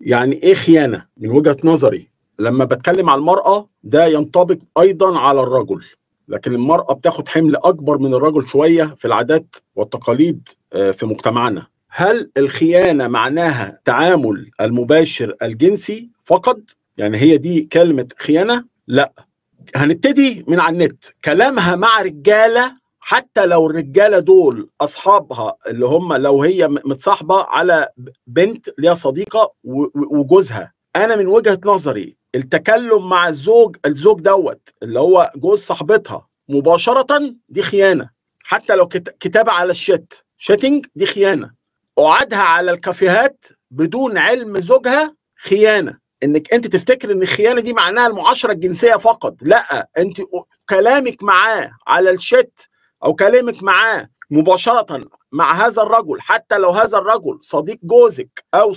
يعني ايه خيانه من وجهه نظري لما بتكلم على المراه ده ينطبق ايضا على الرجل لكن المراه بتاخد حمل اكبر من الرجل شويه في العادات والتقاليد آه، في مجتمعنا هل الخيانه معناها تعامل المباشر الجنسي فقط يعني هي دي كلمه خيانه لا هنبتدي من على النت كلامها مع رجاله حتى لو الرجاله دول اصحابها اللي هم لو هي متصاحبه على بنت ليها صديقه وجوزها انا من وجهه نظري التكلم مع الزوج الزوج دوت اللي هو جوز صاحبتها مباشره دي خيانه حتى لو كتابه على الشات شيتنج دي خيانه قعدها على الكافيهات بدون علم زوجها خيانه انك انت تفتكر ان الخيانه دي معناها المعاشره الجنسيه فقط لا انت كلامك معاه على الشات او كلمك معاه مباشره مع هذا الرجل حتى لو هذا الرجل صديق جوزك او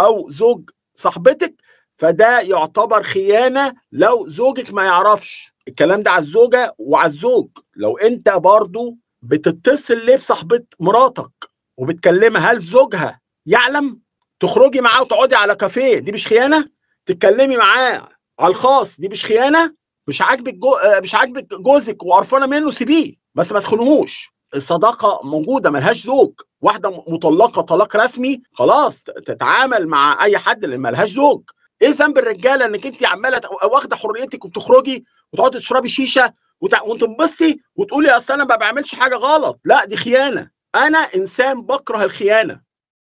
او زوج صاحبتك فده يعتبر خيانه لو زوجك ما يعرفش الكلام ده على الزوجه وعلى الزوج لو انت برضو بتتصل ليه بصاحبه مراتك وبتكلمها هل زوجها يعلم تخرجي معاه وتقعدي على كافيه دي مش خيانه تتكلمي معاه على الخاص دي مش خيانه مش عاجبك جو... مش عاجبك جوزك وقرفانه منه سيبيه بس ما تخونهوش الصداقه موجوده ملهاش زوج واحده مطلقه طلاق رسمي خلاص تتعامل مع اي حد اللي ملهاش زوج ايه ذنب الرجاله انك انت عماله واخده حريتك وبتخرجي وتقعدي تشربي شيشه وت... وتنبسطي وتقولي اصل انا ما بعملش حاجه غلط لا دي خيانه انا انسان بكره الخيانه